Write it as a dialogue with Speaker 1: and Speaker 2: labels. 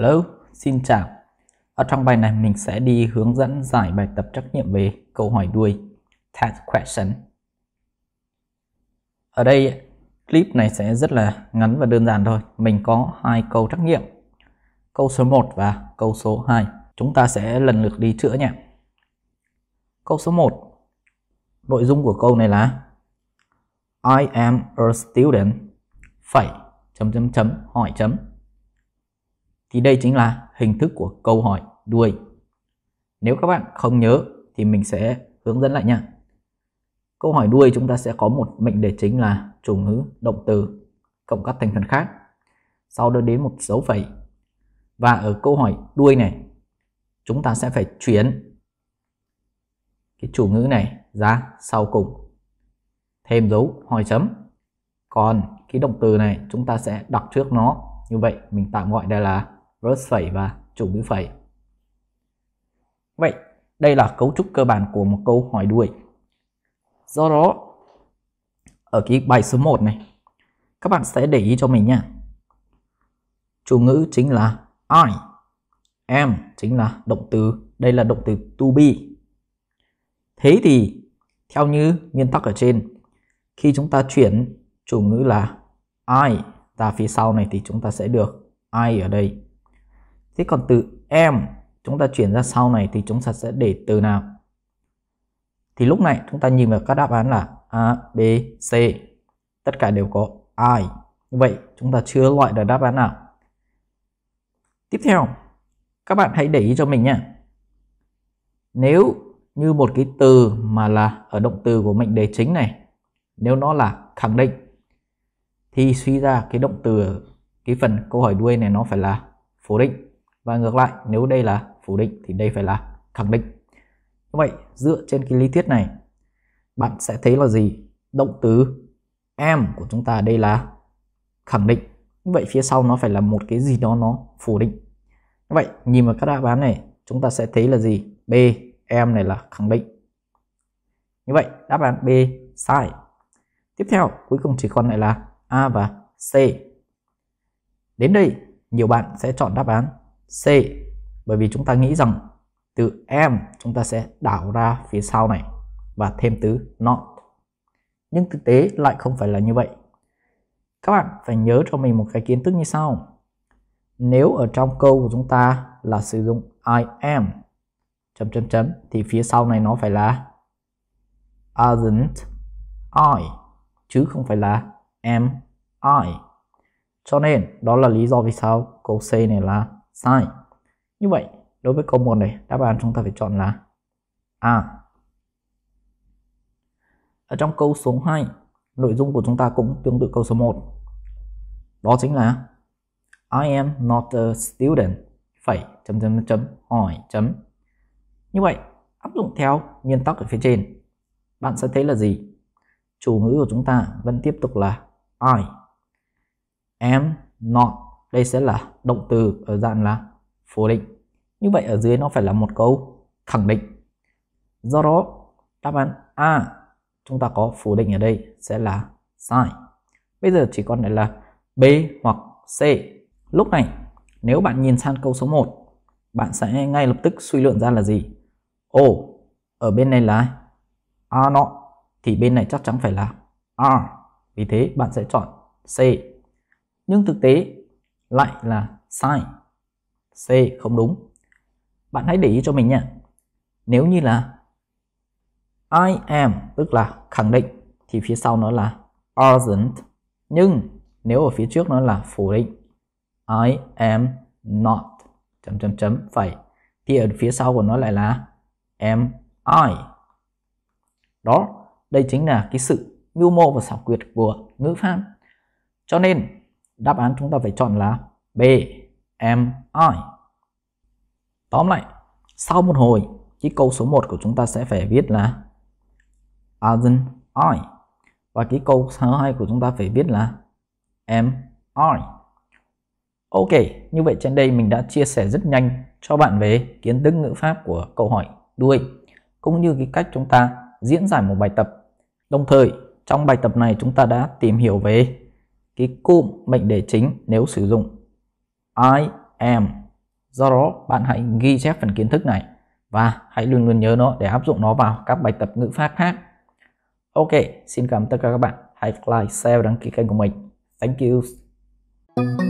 Speaker 1: Hello, xin chào. Ở trong bài này mình sẽ đi hướng dẫn giải bài tập trắc nghiệm về câu hỏi đuôi test question. Ở đây clip này sẽ rất là ngắn và đơn giản thôi. Mình có hai câu trắc nghiệm. Câu số 1 và câu số 2. Chúng ta sẽ lần lượt đi chữa nhé. Câu số 1. Nội dung của câu này là I am a student. Phẩy chấm chấm chấm hỏi chấm thì đây chính là hình thức của câu hỏi đuôi. Nếu các bạn không nhớ thì mình sẽ hướng dẫn lại nha. Câu hỏi đuôi chúng ta sẽ có một mệnh đề chính là chủ ngữ, động từ cộng các thành phần khác. Sau đó đến một dấu phẩy. Và ở câu hỏi đuôi này chúng ta sẽ phải chuyển cái chủ ngữ này ra sau cùng thêm dấu hỏi chấm còn cái động từ này chúng ta sẽ đặt trước nó như vậy mình tạm gọi đây là rớt phẩy và trúng phẩy. Vậy, đây là cấu trúc cơ bản của một câu hỏi đuôi. Do đó, ở cái bài số 1 này, các bạn sẽ để ý cho mình nha. Chủ ngữ chính là I, am chính là động từ, đây là động từ to be. Thế thì, theo như nguyên tắc ở trên, khi chúng ta chuyển chủ ngữ là I ra phía sau này thì chúng ta sẽ được I ở đây Thế còn từ em chúng ta chuyển ra sau này thì chúng ta sẽ để từ nào? Thì lúc này chúng ta nhìn vào các đáp án là A, B, C. Tất cả đều có I. vậy chúng ta chưa loại được đáp án nào. Tiếp theo, các bạn hãy để ý cho mình nhé Nếu như một cái từ mà là ở động từ của mệnh đề chính này, nếu nó là khẳng định thì suy ra cái động từ cái phần câu hỏi đuôi này nó phải là phủ định và ngược lại nếu đây là phủ định thì đây phải là khẳng định như vậy dựa trên cái lý thuyết này bạn sẽ thấy là gì động từ em của chúng ta đây là khẳng định như vậy phía sau nó phải là một cái gì đó nó phủ định như vậy nhìn vào các đáp án này chúng ta sẽ thấy là gì b em này là khẳng định như vậy đáp án b sai tiếp theo cuối cùng chỉ còn lại là a và c đến đây nhiều bạn sẽ chọn đáp án C bởi vì chúng ta nghĩ rằng từ am chúng ta sẽ đảo ra phía sau này và thêm từ not. Nhưng thực tế lại không phải là như vậy. Các bạn phải nhớ cho mình một cái kiến thức như sau. Nếu ở trong câu của chúng ta là sử dụng I am chấm chấm chấm thì phía sau này nó phải là aren't I chứ không phải là am I. Cho nên đó là lý do vì sao câu C này là sai Như vậy, đối với câu 1 này, đáp án chúng ta phải chọn là A. Ở trong câu số 2, nội dung của chúng ta cũng tương tự câu số 1. Đó chính là I am not a student. Phẩy, chấm chấm chấm, hỏi, chấm. Như vậy, áp dụng theo nguyên tắc ở phía trên, bạn sẽ thấy là gì? Chủ ngữ của chúng ta vẫn tiếp tục là I am not đây sẽ là động từ ở dạng là phủ định như vậy ở dưới nó phải là một câu khẳng định do đó đáp án a chúng ta có phủ định ở đây sẽ là sai bây giờ chỉ còn lại là b hoặc c lúc này nếu bạn nhìn sang câu số 1 bạn sẽ ngay lập tức suy luận ra là gì ồ ở bên này là a nó thì bên này chắc chắn phải là r vì thế bạn sẽ chọn c nhưng thực tế lại là sai C không đúng bạn hãy để ý cho mình nhé nếu như là I am tức là khẳng định thì phía sau nó là aren't nhưng nếu ở phía trước nó là phủ định I am not chấm chấm chấm phải, thì ở phía sau của nó lại là am I đó đây chính là cái sự mưu mô và xảo quyệt của ngữ pháp cho nên Đáp án chúng ta phải chọn là B M I. Tóm lại, sau một hồi, cái câu số 1 của chúng ta sẽ phải viết là Argent I và cái câu số hai của chúng ta phải viết là M I. Ok, như vậy trên đây mình đã chia sẻ rất nhanh cho bạn về kiến thức ngữ pháp của câu hỏi đuôi cũng như cái cách chúng ta diễn giải một bài tập. Đồng thời, trong bài tập này chúng ta đã tìm hiểu về cái cụm mệnh đề chính nếu sử dụng I am. Do đó bạn hãy ghi chép phần kiến thức này và hãy luôn luôn nhớ nó để áp dụng nó vào các bài tập ngữ pháp khác. Ok, xin cảm ơn tất cả các bạn. Hãy like, share và đăng ký kênh của mình. Thank you.